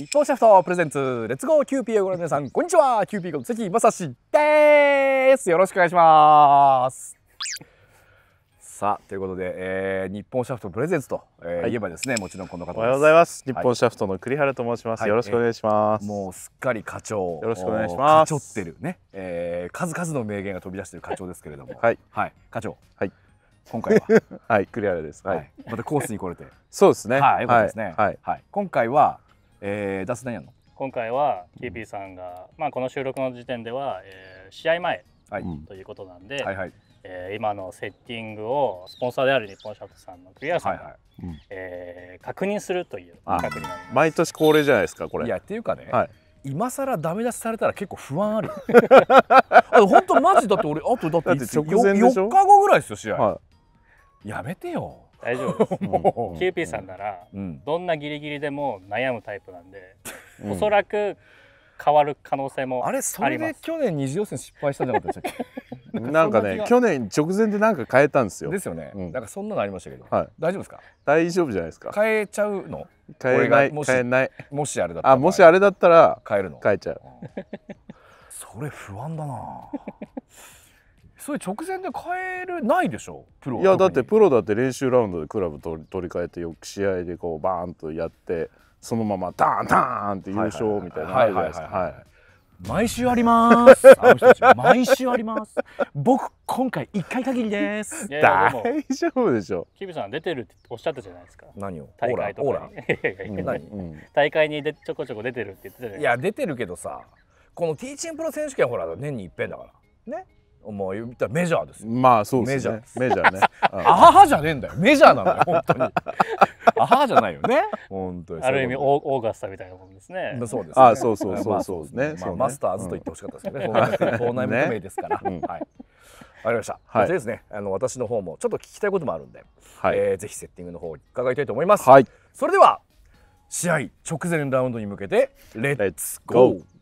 伊藤シャフトプレゼンツレッツゴーキューピーをご覧の皆さんこんにちはキューピーこと関正史ですよろしくお願いしますさあということで、えー、日本シャフトプレゼンツと、えーい、言えばですねもちろんこの方おはようございます日本シャフトの栗原と申します、はい、よろしくお願いします、えー、もうすっかり課長よろしくお願いします課長ってるね、えー、数々の名言が飛び出してる課長ですけれどもはい、はい、課長はい今回は はい栗原です、はい、はい、またコースに来れてそうですねはいよかったですねはい、はい、今回はえー、す線やの今回は KP さんが、まあ、この収録の時点では、えー、試合前ということなんで、はい、はいはいえー、今のセッティングをスポンサーである日本シャフトさんのクリアさんが、はい、はい、えー、確認するという毎年恒例じゃないですかこれいやっていうかね、はい、今更ダメ出しされたら結構不安あるよ 本当マジだって俺あとだってだって4日後ぐらいですよ試合、はい、やめてよ大丈夫ですキューピーさんなら、うん、どんなギリギリでも悩むタイプなんで、うん、おそらく変わる可能性もあれそれで去年二次予選失敗したんじゃなかったでしたっけ なんかね去年直前でなんか変えたんですよですよね、うん、なんかそんなのありましたけど、はい、大丈夫ですか大丈夫じゃないですか変えちゃうの変えない変えないもしあれだったらあもしあれだったら変えるの変えちゃう それ不安だなそれ直前で変えるないでしょプロいやだってプロだって練習ラウンドでクラブ取り替えてよく試合でこうバーンとやってそのままダーンターンって優勝みたいなはいはいはい毎週 あります。毎週あります。僕今回一回限りです。大丈夫でしょう。キムさん出てるっておっしゃったじゃないですか。何を？大会とか大会にでちょこちょこ出てるって言ってたじゃないですか。いや出てるけどさ、このティーチンプロ選手権ほら年に一遍だから。ね。もう言ったらメジャーですよまあそうですねメジャーメジャーねアハハじゃねえんだよメジャーなのよ本当にアハハじゃないよね本当にある意味オーガスタみたいなもんですねそうです、ね、あそうそうそうそうねまあ、まあ、マスターズと言ってほしかったですけどね校内も名ですから、ね、はいありました。はい、そですね、あの私の方もちょっと聞きたいこともあるんで、はい、えー、ぜひセッティングの方伺いたいと思います。はい、それでは試合直前のラウンドに向けてレッツゴー。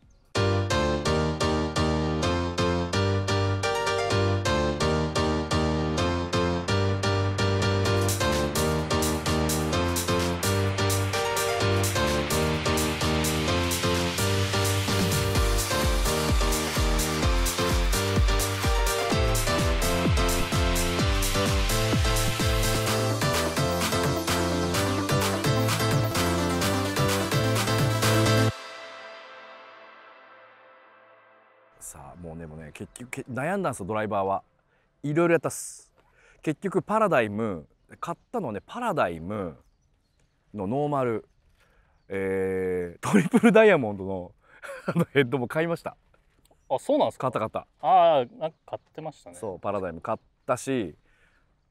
結局悩んだんですよドライバーはいろいろやったっす結局パラダイム買ったのねパラダイムのノーマル、えー、トリプルダイヤモンドのヘッドも買いましたあそうなんですか買った買ったああなんか買ってましたねそうパラダイム買ったし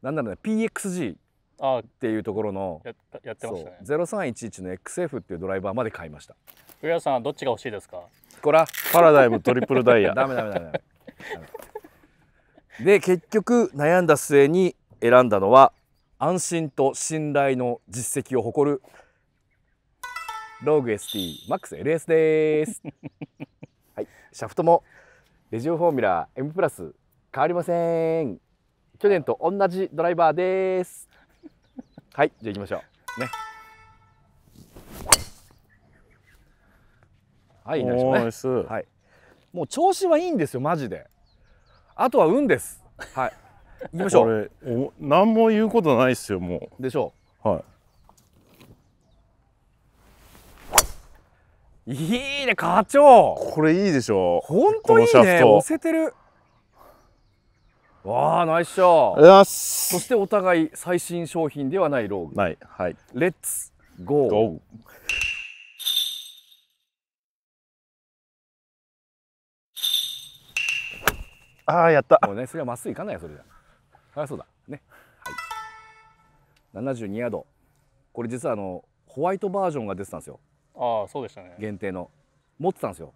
なんだろうね PXG っていうところのややってましたね0311の XF っていうドライバーまで買いました上田さんどっちが欲しいですかこれはパラダイムトリプルダイヤ ダメダメダメで結局悩んだ末に選んだのは安心と信頼の実績を誇るローグ ST マックス LS です はいシャフトもレジオフォーミュラー M プラス変わりません去年と同じドライバーですはいじゃあ行きましょうねはい、ね、はいもう調子はいいんですよマジであとは運ですはい行きましょうお何も言うことないっすよもうでしょうはいいいね課長これいいでしょほんといいね押せてるわあナイスショーそしてお互い最新商品ではないローグないはいレッツゴーゴーああやったもうねそれはまっすぐ行かないよそれじゃあそうだねはい72ヤードこれ実はあのホワイトバージョンが出てたんですよああそうでしたね限定の持ってたんですよ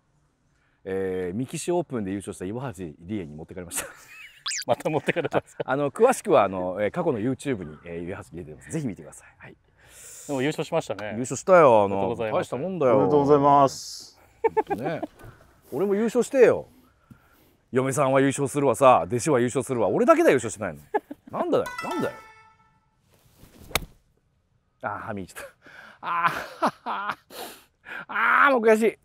えー、三木市オープンで優勝した岩橋理恵に持ってかれました また持ってかれたあの詳しくはあの、え過去の YouTube に、えー、岩橋理恵でぜひ見てください、はい、でも優勝しましたね優勝したよあの大したもんだよおめでとうございます、ね、俺も優勝してよ嫁さんは優勝するわさ弟子は優勝するわ俺だけだ優勝してないの なんだよなんだよあーはみちゃったあー あーもう悔し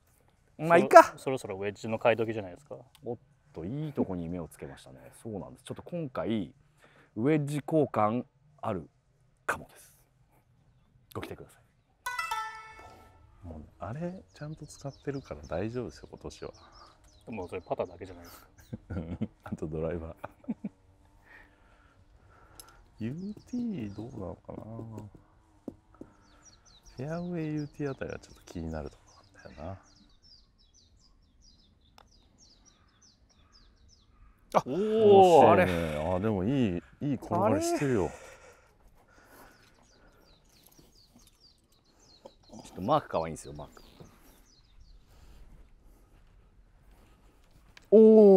いまあいいかそろそろウェッジの買い時じゃないですかおっといいとこに目をつけましたねそうなんですちょっと今回ウェッジ交換あるかもですご来てくださいもうあれちゃんと使ってるから大丈夫ですよ今年はでもそれパターだけじゃないですか あとドライバー UT どうなのかなフェアウェイ UT あたりはちょっと気になるとこなんだよなあおお、ね、あれあでもいいいい転がりしてるよちょっとマークかわいいんですよマークおお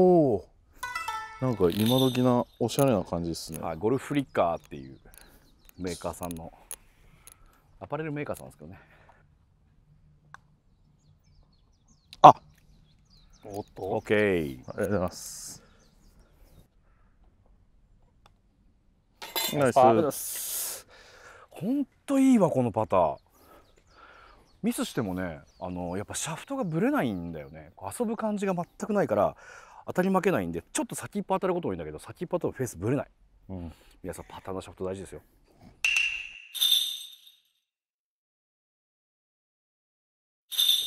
なんか今時なおしゃれな感じですね、はい、ゴルフリッカーっていうメーカーさんのアパレルメーカーさんですけどねあおっと OK ありがとうございますナイスほんといいわこのパターミスしてもねあのやっぱシャフトがぶれないんだよね遊ぶ感じが全くないから当たり負けないんでちょっと先っぽ当たること多いんだけど先っぽ当たるとフェースぶれない、うん、皆さんパターンのシャフト大事ですよ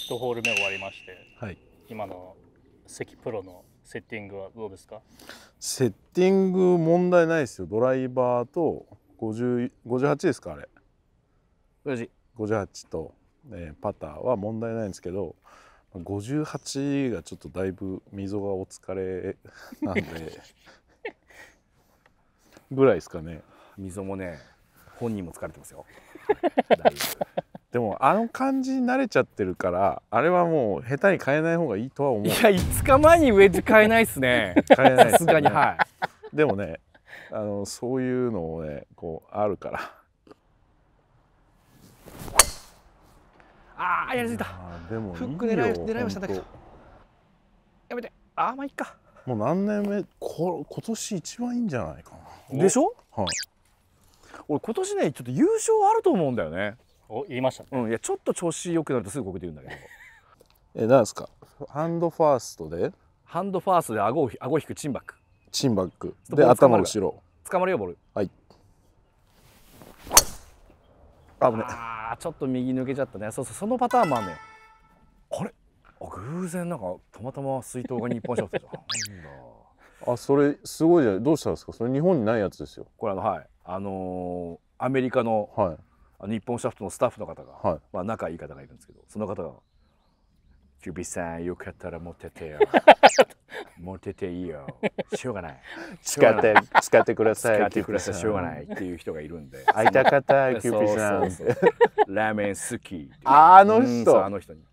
1ホール目終わりまして、はい、今の関プロのセッティングはどうですかセッティング問題ないですよドライバーと58ですかあれ58と、えー、パターは問題ないんですけど58がちょっとだいぶ溝がお疲れなんで ぐらいですかね溝もね本人も疲れてますよでもあの感じに慣れちゃってるからあれはもう下手に変えない方がいいとは思ういや5日前にウェッジ変えないっすね変えないさすが、ね、にはいでもねあのそういうのをねこうあるからああやりすぎたでもフック狙い狙いましただけどやめてああまあいっかもう何年目こ今年一番いいんじゃないかなでしょはい俺今年ねちょっと優勝あると思うんだよねお言いました、ね、うんいやちょっと調子良くなるとすぐここで言うんだけど えなんですかハンドファーストでハンドファーストで顎を顎を引くチンバックチンバックで頭後ろ捕まるよボールはい危ねあちょっと右抜けちゃったねそうそうそのパターンもあるのよあれあ偶然なんかたまたま水筒が日本ショットじゃん んあそれすごいじゃどうしたんですかそれ日本にないやつですよこれあのはいあのー、アメリカの、はい、日本シャフトのスタッフの方が、はい、まあ仲いい方がいるんですけどその方がキュさんよかったら持っててよ 持ってていいよしょうがない使って使ってください使ってくださいしょうがないっていう人がいるんで会いたかったキューピーさんラーメン好きあの人あの人に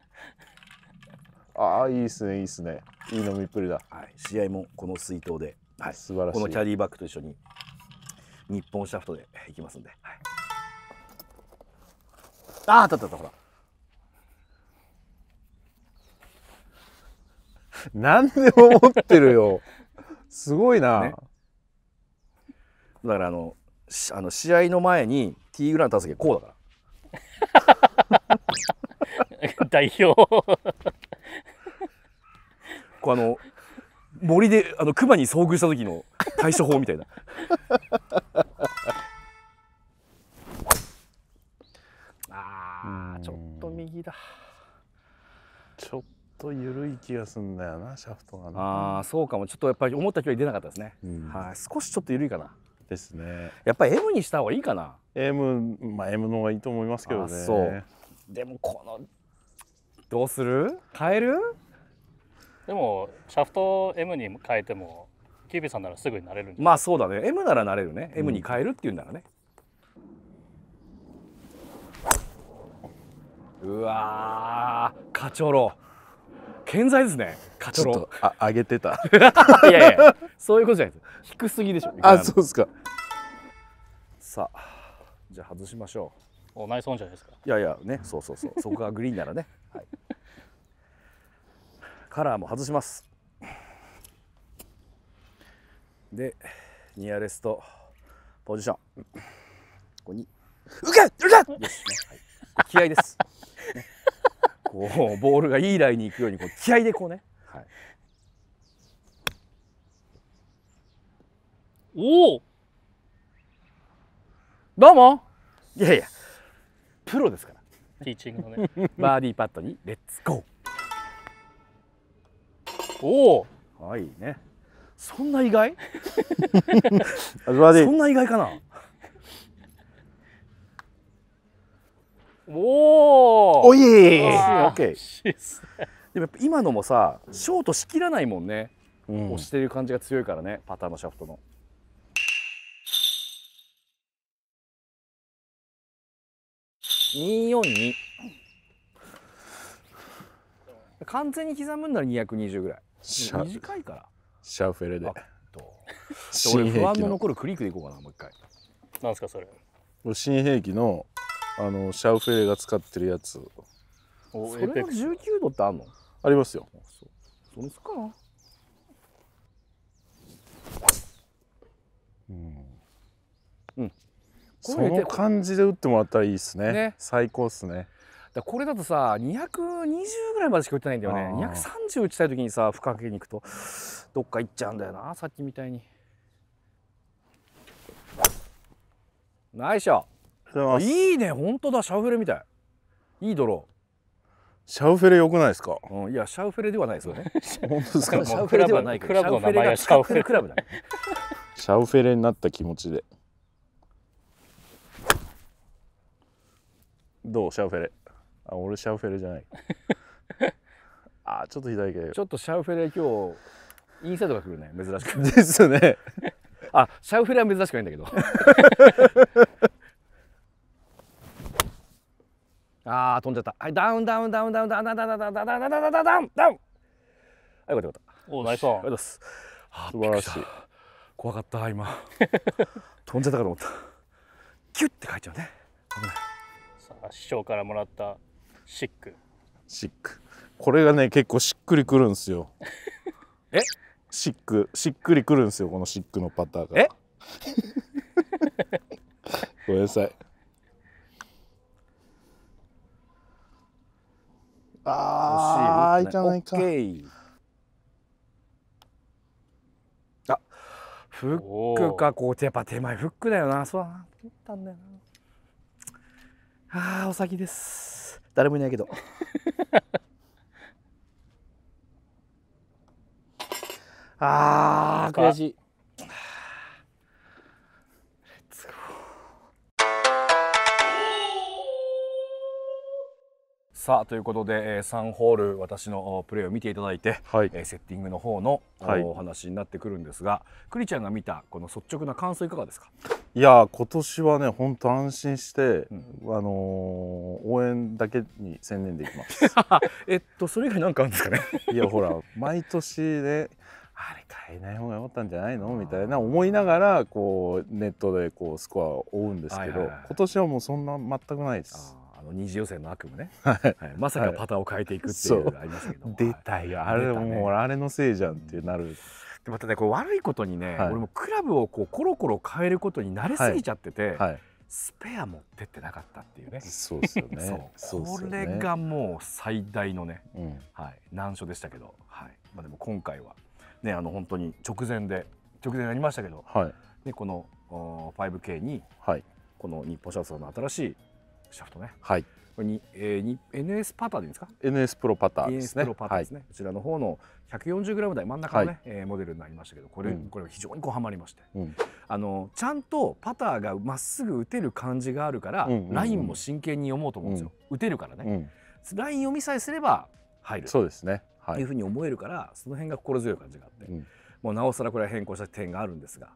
ああいいっすねいいっすねいい飲みっぷりだ、はい、試合もこの水筒で、はい、素晴らしいこのキャディバッグと一緒に日本シャフトでいきますんで、はい、ああ当たったほら 何でも持ってるよ。すごいな、ね、だからあの、あの試合の前にティーグランた立つけこうだから。代表。こうあの、森であの熊に遭遇した時の対処法みたいな。ああ、ちょっと右だ。ちょっと。と緩い気がすんだよなシャフトが、ね、ああそうかもちょっとやっぱり思った距離出なかったですね、うん、はい少しちょっと緩いかなですねやっぱり M にした方がいいかな M まあ M の方がいいと思いますけどねそうでもこのどうする変えるでもシャフト M に変えてもキービーさんならすぐになれるまあそうだね M ならなれるね、うん、M に変えるっていうんならねうわーカチョロ健在ですねカチョロあ上げてた いやいやそういうことじゃないです低すぎでしょあそうですかさあじゃあ外しましょうおナイスオンじゃないですかいやいやねそうそうそうそこがグリーンならね、はい、カラーも外しますでニアレストポジションここに「うけうけ!」ですね、はい、気合です、ね こうボールがいいラインに行くようにこう 気合でこうね、はい、おおどうもいやいやプロですからティーチングのね バーディーパットにレッツゴーおおはいねそんな意外 そんな意外かなおおいオッケーでもやっぱ今のもさショートしきらないもんね、うん、押してる感じが強いからねパターのシャフトの。242完全に刻むんなら220ぐらい短いからシャフェレで俺不安の残るクリークでいこうかなもう一回なんすかそれ新兵器のあのシャウフェレが使ってるやつそれが19度ってあるのありますよそうれすかなうんうんその感じで打ってもらったらいいですね、ね、最高っすねだこれだとさ220ぐらいまでしか打ってないんだよね230打ちたい時にさ深掛けに行くとどっか行っちゃうんだよなさっきみたいにないしょいいいね本当だシャウフェレみたいいいドローシャウフェレ良くないですか、うん、いやシャウフェレではないですよね本当ですか シャウフェレではないシャウフ名前はシャウフェレクラブだ、シャウフェレになった気持ちでどうシャウフェレあ俺シャウフェレじゃない あちょっと左ちょっとシャウフェレ今日インサイドが来るね珍しくですね あシャウフェレは珍しくないんだけどあー飛んじゃったはいダウンダウンダウンダウンダウンダウンダウンダウンダウンダウンダウンダウンダウンダウンはいンダっンダウンダおナイスありがとうございます素晴らしい怖かった今飛んじゃったかンダっンダウンて書いダウンね危ないさあ師匠からもらったシックシックこれがね結構しっくりくるんですよえシックしっくりくるんですよこのシックのパターンがえごめんなさいああ、いかないか。あ、フックか、こう、やっぱ手前フックだよな。そうだな。思ったんだよな。ああ、お先です。誰もいないけど。ああ、悔しい。さあということで、えー、3ホール私のプレーを見ていただいて、はい、えー、セッティングの方の、はい、お話になってくるんですがクリちゃんが見たこの率直な感想いかがですかいや今年はね本当安心して、うん、あのー、応援だけに専念できます えっとそれ以外なんかあるんですかね いやほら毎年ねあれ変えない方が良かったんじゃないのみたいな思いながらこうネットでこうスコアを追うんですけど、はいはいはい、今年はもうそんな全くないです。の二次予選の悪夢ね、はい、まさかパターを変えていくっていうのがありますけど出たよあれ、ね、もうあれのせいじゃんってなる。でまたねこれ悪いことにね、はい、俺もクラブをこうコロコロ変えることに慣れすぎちゃってて、はい、スペア持ってってなかったっていうねそうですよねこれがもう最大のね、うん、はい、難所でしたけど、はいまあ、でも今回はねあの本当に直前で直前になりましたけど、はい、でこの 5K に、はい、この日本社長の新しいシャフトね。はい。これに、えー、に NS パターでいいんですか ?NS プロパターですね。NS プロパターですね。はい、こちらの方の 140g 台真ん中のね、はい、えー、モデルになりましたけど、これ、うん、これ非常にこうはまりまして、うん、あのちゃんとパターがまっすぐ打てる感じがあるから、うんうんうん、ラインも真剣に読もうと思うんですよ。うん、打てるからね、ライン読みさえすれば入る。そうですね。はい、いうふうに思えるから、その辺が心強い感じがあって、もうなおさらこれは変更した点があるんですが、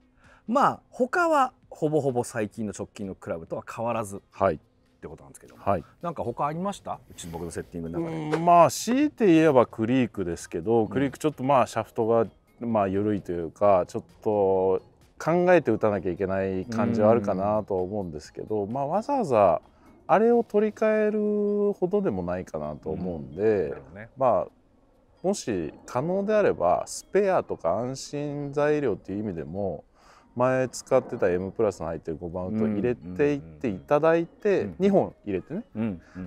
まあ他はほぼほぼ最近の直近のクラブとは変わらず。はい。ってことなんですけど、はい、なんか他ありましたうち僕のセッティングの中でまあ強いて言えばクリークですけどクリークちょっとまあシャフトがまあ緩いというかちょっと考えて打たなきゃいけない感じはあるかなと思うんですけど、まあ、わざわざあれを取り替えるほどでもないかなと思うんで、うんね、まあもし可能であればスペアとか安心材料っていう意味でも前使ってた M プラスの入ってる5番ウッド入れていっていただいて2本入れてね、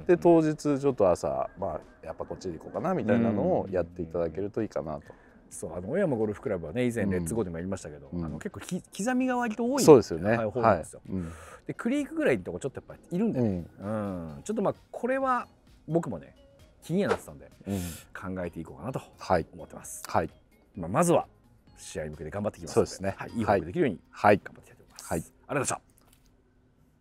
で当日ちょっと朝まあやっぱこっちで行こうかなみたいなのをやっていただけるといいかなと。そうあの小山ゴルフクラブはね以前レッツゴーでもやりましたけど、うん、あの結構き刻みが割と多いそうですよね、はい、なんですよ、はいうん、でクリークぐらいのとこちょっとやっぱいるんでね、うん、うん、ちょっとまあこれは僕もね気になってたんで、考えていこうかなと思ってます、はいまあ、まずは試合に向けて頑張っていきますので、そうですね、はい、いい報告できるように頑張っていきたいと思います。はい、ありがとうございました